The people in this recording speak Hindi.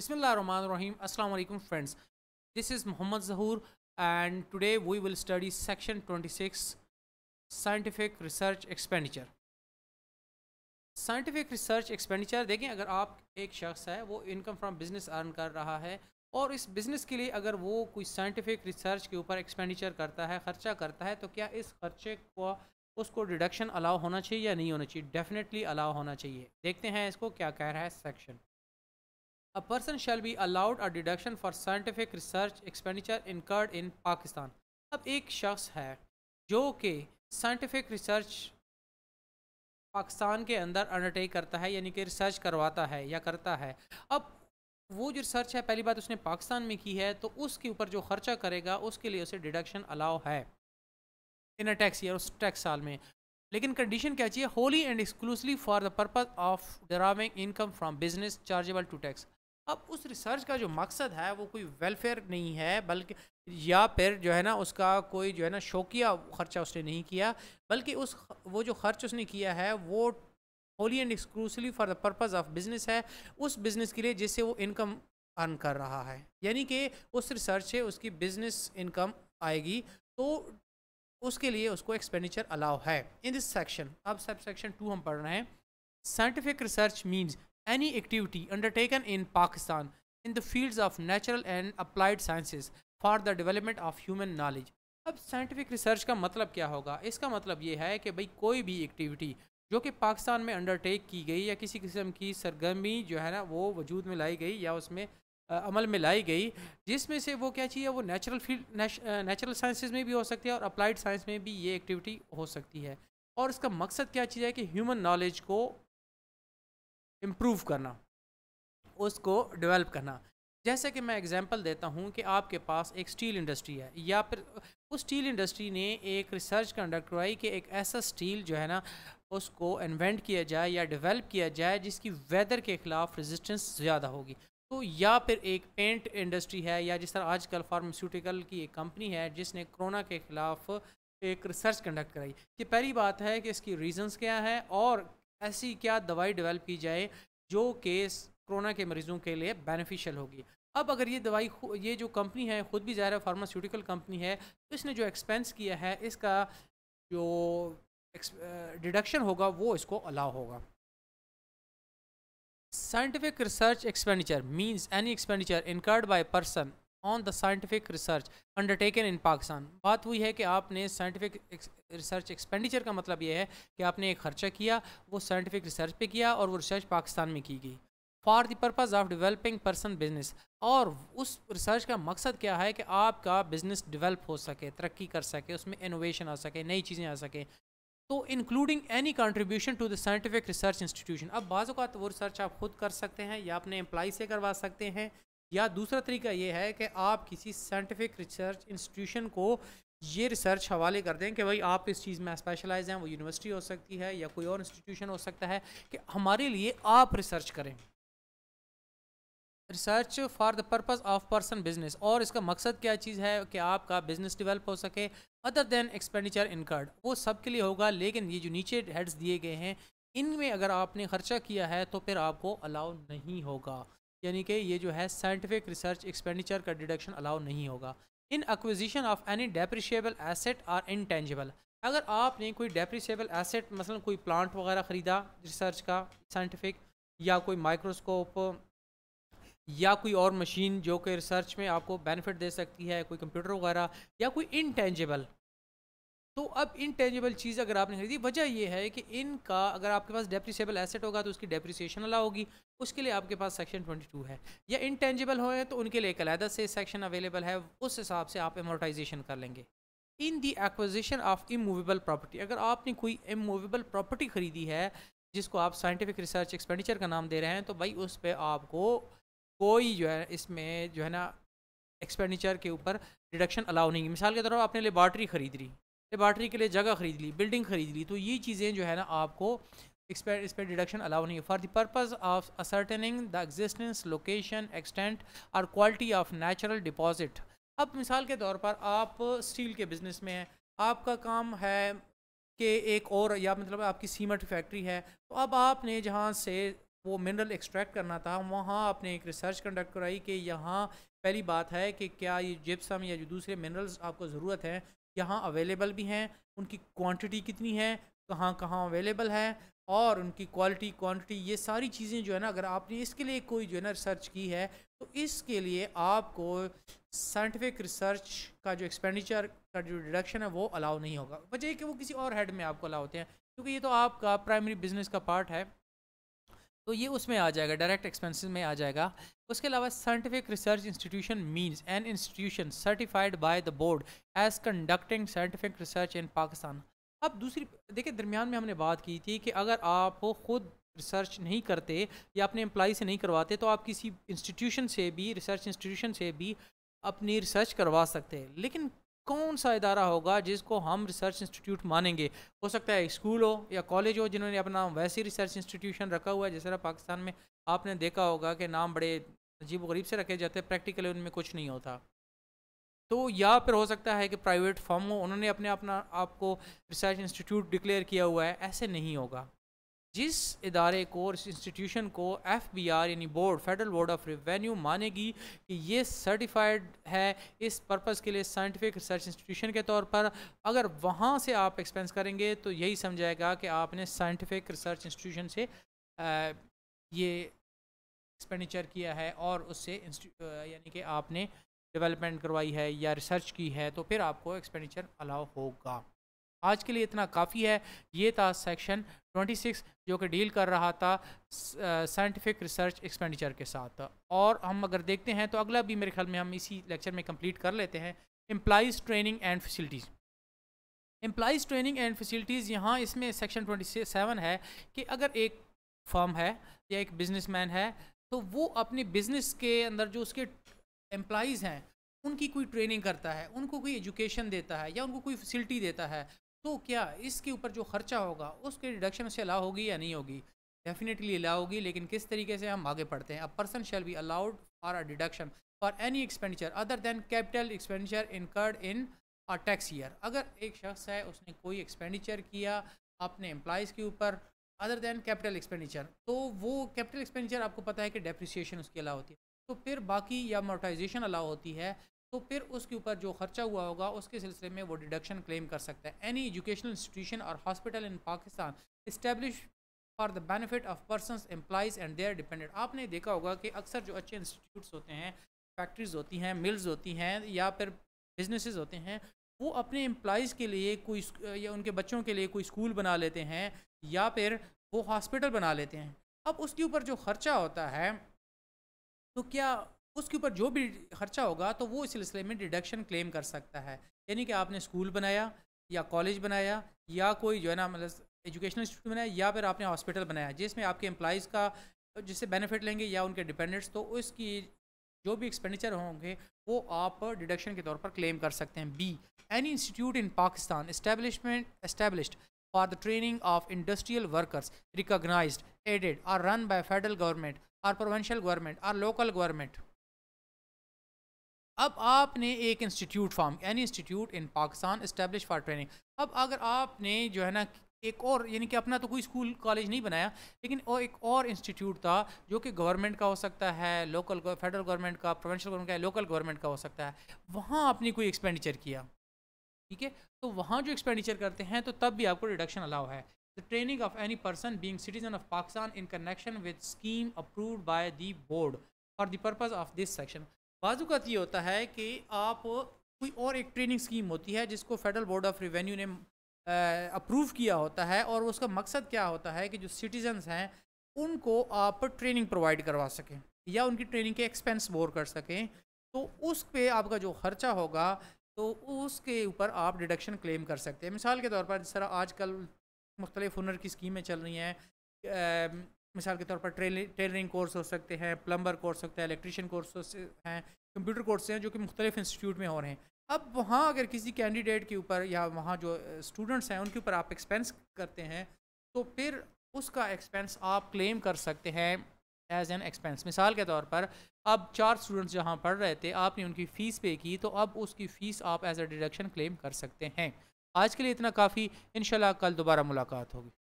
बसमिल friends this is Mohammad Zahoor and today we will study section 26 scientific research expenditure scientific research expenditure देखें अगर आप एक शख्स है वो इनकम फ्रॉम बिजनेस अर्न कर रहा है और इस बिज़नेस के लिए अगर वो कोई साइंटिफिक रिसर्च के ऊपर एक्सपेंडिचर करता है ख़र्चा करता है तो क्या इस खर्चे को उसको डिडक्शन अलाउ होना चाहिए या नहीं होना चाहिए डेफिनेटली अलाउ होना चाहिए देखते हैं इसको क्या कह रहा है section A person shall be allowed a deduction for scientific research expenditure incurred in Pakistan. अब एक शख्स है जो कि साइंटिफिक रिसर्च पाकिस्तान के अंदर अंडरटेक करता है यानी कि रिसर्च करवाता है या करता है अब वो जो रिसर्च है पहली बात उसने पाकिस्तान में की है तो उसके ऊपर जो खर्चा करेगा उसके लिए उसे डिडक्शन अलाउ है इन अ टैक्स ईयर उस टैक्स साल में लेकिन कंडीशन क्या चाहिए wholly and exclusively for the purpose of deriving income from business chargeable to tax अब उस रिसर्च का जो मकसद है वो कोई वेलफेयर नहीं है बल्कि या फिर जो है ना उसका कोई जो है ना शौकिया खर्चा उसने नहीं किया बल्कि उस वो जो खर्च उसने किया है वो wholly and exclusively for the purpose of business है उस बिज़नेस के लिए जिससे वो इनकम अर्न कर रहा है यानी कि उस रिसर्च से उसकी बिज़नेस इनकम आएगी तो उसके लिए उसको एक्सपेंडिचर अलाउ है इन दिस सेक्शन अब सब सेक्शन टू हम पढ़ रहे हैं scientific research means any activity undertaken in Pakistan in the fields of natural and applied sciences for the development of human knowledge. अब साइंटिफिक रिसर्च का मतलब क्या होगा इसका मतलब ये है कि भाई कोई भी एक्टिविटी जो कि पाकिस्तान में अंडरटेक की गई या किसी किस्म की सरगर्मी जो है ना वो वजूद में लाई गई या उसमें आ, अमल में लाई गई जिसमें से वो क्या चाहिए वो नेचुरल फील्ड नेचुरल साइंसेज में भी हो सकती है और अप्लाइड साइंस में भी ये एक्टिविटी हो सकती है और इसका मकसद क्या चीज़ है कि ह्यूमन नॉलेज को इम्प्रूव करना उसको डेवलप करना जैसे कि मैं एग्जांपल देता हूँ कि आपके पास एक स्टील इंडस्ट्री है या फिर उस स्टील इंडस्ट्री ने एक रिसर्च कंडक्ट करवाई कि एक ऐसा स्टील जो है ना उसको इन्वेंट किया जाए या डेवलप किया जाए जिसकी वेदर के ख़िलाफ़ रेजिस्टेंस ज़्यादा होगी तो या फिर एक पेंट इंडस्ट्री है या जिस तरह आजकल फार्मास्यूटिकल की एक कंपनी है जिसने कोरोना के ख़िलाफ़ एक रिसर्च कंडक्ट कराई ये पहली बात है कि इसकी रीज़न्स क्या हैं और ऐसी क्या दवाई डेवलप की जाए जो केस कोरोना के मरीजों के लिए बेनिफिशियल होगी अब अगर ये दवाई ये जो कंपनी है ख़ुद भी ज़ाहिर फार्मास्यूटिकल कंपनी है तो इसने जो एक्सपेंस किया है इसका जो डिडक्शन होगा वो इसको अलाउ होगा scientific research expenditure means any expenditure incurred by person on the scientific research undertaken in Pakistan बात हुई है कि आपने साइंटिफिक रिसर्च एक्सपेंडिचर का मतलब यह है कि आपने एक खर्चा किया वो साइंटिफिक रिसर्च पे किया और वो रिसर्च पाकिस्तान में की गई for the purpose of developing person business और उस रिसर्च का मकसद क्या है कि आपका बिजनेस डिवेल्प हो सके तरक्की कर सके उसमें इनोवेशन आ सके नई चीज़ें आ सकें तो including any contribution to the scientific research institution अब बाज़ात वो रिसर्च आप खुद कर सकते हैं या अपने एम्प्लाई से करवा सकते हैं या दूसरा तरीका ये है कि आप किसी साइंटिफिक रिसर्च इंस्टीट्यूशन को ये रिसर्च हवाले कर दें कि भाई आप इस चीज़ में स्पेशलाइज हैं वो यूनिवर्सिटी हो सकती है या कोई और इंस्टीट्यूशन हो सकता है कि हमारे लिए आप रिसर्च करें research for the purpose of person business और इसका मकसद क्या चीज़ है कि आपका बिजनेस डिवेल्प हो सके अदर देन एक्सपेंडिचर इनकर्ड वो सब के लिए होगा लेकिन ये जो नीचे हेड्स दिए गए हैं इनमें अगर आपने खर्चा किया है तो फिर आपको अलाउ नहीं होगा यानी कि ये जो है साइंटिफिक रिसर्च एक्सपेंडिचर का डिडक्शन अलाउ नहीं होगा in acquisition of any depreciable asset or intangible अगर आपने कोई डेप्रिशिएबल एसेट मसलन कोई प्लांट वगैरह ख़रीदा रिसर्च का साइंटिफिक या कोई माइक्रोस्कोप या कोई और मशीन जो कि रिसर्च में आपको बेनिफिट दे सकती है कोई कंप्यूटर वगैरह या कोई इनटेंजिबल तो अब इनटेंजिबल चीज़ अगर आपने खरीदी वजह यह है कि इनका अगर आपके पास डेप्रिसबल एसेट होगा तो उसकी डेप्रिसिएशन अला होगी उसके लिए आपके पास सेक्शन 22 है या इनटेंजिबल हो तो उनके लिए एक अलहदा से सेक्शन अवेलेबल है उस हिसाब से आप एमोटाइजेशन कर लेंगे in the acquisition of immovable property अगर आपने कोई इमूवेबल प्रॉपर्टी खरीदी है जिसको आप साइंटिफिक रिसर्च एक्सपेंडिचर का नाम दे रहे हैं तो भाई उस पर आपको कोई जो है इसमें जो है ना एक्सपेंडिचर के ऊपर डिडक्शन अलाउ नहीं मिसाल के तौर पर आपने लेबॉर्ट्री खरीद ली लेबार्ट्री के लिए जगह खरीद ली बिल्डिंग खरीद ली तो ये चीज़ें जो है ना आपको इस पर इस पर डिडक्शन अलाउ नहीं है for the purpose of ascertaining the existence location extent और क्वालिटी ऑफ नेचुरल डिपॉजिट अब मिसाल के तौर पर आप स्टील के बिज़नेस में हैं आपका काम है कि एक और या मतलब आपकी सीमेंट फैक्ट्री है तो अब आपने जहाँ से वो मिनरल एक्सट्रैक्ट करना था वहाँ आपने एक रिसर्च कंडक्ट कराई कि यहाँ पहली बात है कि क्या ये जिप्सम या जो दूसरे मिनरल्स आपको ज़रूरत हैं यहाँ अवेलेबल भी हैं उनकी क्वांटिटी कितनी है कहाँ कहाँ अवेलेबल है और उनकी क्वालिटी क्वांटिटी ये सारी चीज़ें जो है ना अगर आपने इसके लिए कोई जो है ना रिसर्च की है तो इसके लिए आपको साइंटिफिक रिसर्च का जो एक्सपेंडिचर का जो डिडक्शन है वो अलाउ नहीं होगा वजह कि वो किसी और हेड में आपको अलाउ होते हैं क्योंकि ये तो आपका प्राइमरी बिजनेस का पार्ट है तो ये उसमें आ जाएगा डायरेक्ट एक्सपेंसेस में आ जाएगा उसके अलावा scientific research institution means an institution certified by the board as conducting scientific research in Pakistan अब दूसरी देखिए दरमियान में हमने बात की थी कि अगर आप खुद रिसर्च नहीं करते या अपने एम्प्लाई से नहीं करवाते तो आप किसी इंस्टीट्यूशन से भी रिसर्च इंस्टीट्यूशन से भी अपनी रिसर्च करवा सकते हैं लेकिन कौन सा इदारा होगा जिसको हम रिसर्च इंस्टीट्यूट मानेंगे हो सकता है स्कूल हो या कॉलेज हो जिन्होंने अपना वैसे रिसर्च इंस्टीट्यूशन रखा हुआ है जिस तरह पाकिस्तान में आपने देखा होगा कि नाम बड़े अजीब गरीब से रखे जाते हैं प्रैक्टिकली उनमें कुछ नहीं होता तो या फिर हो सकता है कि प्राइवेट फर्म हो उन्होंने अपने अपना आपको रिसर्च इंस्टीट्यूट डिक्लेयर किया हुआ है ऐसे नहीं होगा जिस इदारे को और इस इंस्टीट्यूशन को एफ बी आर यानी board federal board of revenue मानेगी कि ये सर्टिफाइड है इस पर्पज़ के लिए साइंटिफिक रिसर्च इंस्टीट्यूशन के तौर पर अगर वहाँ से आप एक्सपेंस करेंगे तो यही समझाएगा कि आपने साइंटिफिक रिसर्च इंस्टीट्यूशन से आ, ये एक्सपेंडिचर किया है और उससे यानी कि आपने डेवलपमेंट करवाई है या रिसर्च की है तो फिर आपको एक्सपेंडिचर अलाउ होगा आज के लिए इतना काफ़ी है ये था सेक्शन 26 जो कि डील कर रहा था साइंटिफिक रिसर्च एक्सपेंडिचर के साथ और हम अगर देखते हैं तो अगला भी मेरे ख्याल में हम इसी लेक्चर में कंप्लीट कर लेते हैं employees training and facilities employees training and facilities यहाँ इसमें सेक्शन ट्वेंटी सेवन है कि अगर एक फर्म है या एक बिजनेस है तो वो अपने बिजनेस के अंदर जो उसके एम्प्लाइज़ हैं उनकी कोई ट्रेनिंग करता है उनको कोई एजुकेशन देता है या उनको कोई फैसिलिटी देता है तो क्या इसके ऊपर जो खर्चा होगा उसके डिडक्शन से अलाउ होगी या नहीं होगी डेफिनेटली अलाउ होगी लेकिन किस तरीके से हम आगे पढ़ते हैं a person shall be allowed for a deduction for any expenditure other than capital expenditure incurred in a tax year अगर एक शख्स है उसने कोई एक्सपेंडिचर किया अपने एम्प्लॉयज़ के ऊपर अदर देन कैपिटल एक्सपेंडिचर तो वो कैपिटल एक्सपेंडिचर आपको पता है कि डेप्रिसिएशन उसकी अलाउ होती है तो फिर बाकी या मोटाइजेशन अलाउ होती है तो फिर उसके ऊपर जो खर्चा हुआ होगा उसके सिलसिले में वो डिडक्शन क्लेम कर सकता है एनी एजुकेशनल इंस्टीट्यूशन और hospital in Pakistan establish for the benefit of person employs and their dependent आपने देखा होगा कि अक्सर जो अच्छे इंस्टीट्यूट्स होते हैं फैक्ट्रीज होती हैं मिल्स होती हैं या फिर बिजनेसेस होते हैं वो अपने एम्प्लाइज़ के लिए कोई या उनके बच्चों के लिए कोई स्कूल बना लेते हैं या फिर वो हॉस्पिटल बना लेते हैं अब उसके ऊपर जो ख़र्चा होता है तो क्या उसके ऊपर जो भी खर्चा होगा तो वो इस सिलसिले में डिडक्शन क्लेम कर सकता है यानी कि आपने स्कूल बनाया या कॉलेज बनाया या कोई जो है ना मतलब एजुकेशनल इंस्टीट्यूट बनाया या फिर आपने हॉस्पिटल बनाया जिसमें आपके एम्प्लॉज़ का जिससे बेनिफिट लेंगे या उनके डिपेंडेंट्स तो उसकी जो भी एक्सपेंडिचर होंगे वो आप डिडक्शन के तौर पर क्लेम कर सकते हैं be any institute in Pakistan establishment establish for the training of industrial workers recognise aided और रन बाय फेडरल गवर्नमेंट और प्रोवेंशल गवर्नमेंट और लोकल गवर्नमेंट अब आपने एक institute form any institute in Pakistan establish for training अब अगर आपने जो है ना एक और यानी कि अपना तो कोई स्कूल कॉलेज नहीं बनाया लेकिन और एक और इंस्टीट्यूट था जो कि गवर्नमेंट का हो सकता है लोकल फेडरल गवर्नमेंट का प्रोवेंशल गवर्नमेंट का लोकल गवर्नमेंट का हो सकता है वहाँ आपने कोई एक्सपेंडिचर किया ठीक है तो वहाँ जो एक्सपेंडिचर करते हैं तो तब भी आपको डिडक्शन अलाउ है the training of any person being citizen of Pakistan in connection with scheme approve by the board for the purpose of this section बाजूकत ये होता है कि आप कोई और एक ट्रेनिंग स्कीम होती है जिसको फेडरल बोर्ड ऑफ रिवेन्यू ने अप्रूव किया होता है और उसका मकसद क्या होता है कि जो सिटीजन्स हैं उनको आप ट्रेनिंग प्रोवाइड करवा सकें या उनकी ट्रेनिंग के एक्सपेंस बोर कर सकें तो उस पर आपका जो खर्चा होगा तो उसके ऊपर आप डिडक्शन क्लेम कर सकते हैं मिसाल के तौर पर जिस तरह आजकल मुख्तलिफ हुनर की स्कीमें चल रही हैं मिसाल के तौर पर टेलरिंग कोर्स हो सकते हैं प्लम्बर कोर्स हो सकते हैं इलेक्ट्रिशियन कोर्स हैं कंप्यूटर कोर्स हैं जो कि मुख्तलिफ इंस्टीट्यूट में हो रहे हैं अब वहाँ अगर किसी कैंडिडेट के ऊपर या वहाँ जो स्टूडेंट्स हैं उनके ऊपर आप एक्सपेंस करते हैं तो फिर उसका एक्सपेंस आप क्लेम कर सकते हैं एज एन एक्सपेंस मिसाल के तौर पर अब चार स्टूडेंट्स जहाँ पढ़ रहे थे आपने उनकी फ़ीस पे की तो अब उसकी फ़ीस आप एज अ डिडक्शन क्लेम कर सकते हैं आज के लिए इतना काफ़ी इन कल दोबारा मुलाकात होगी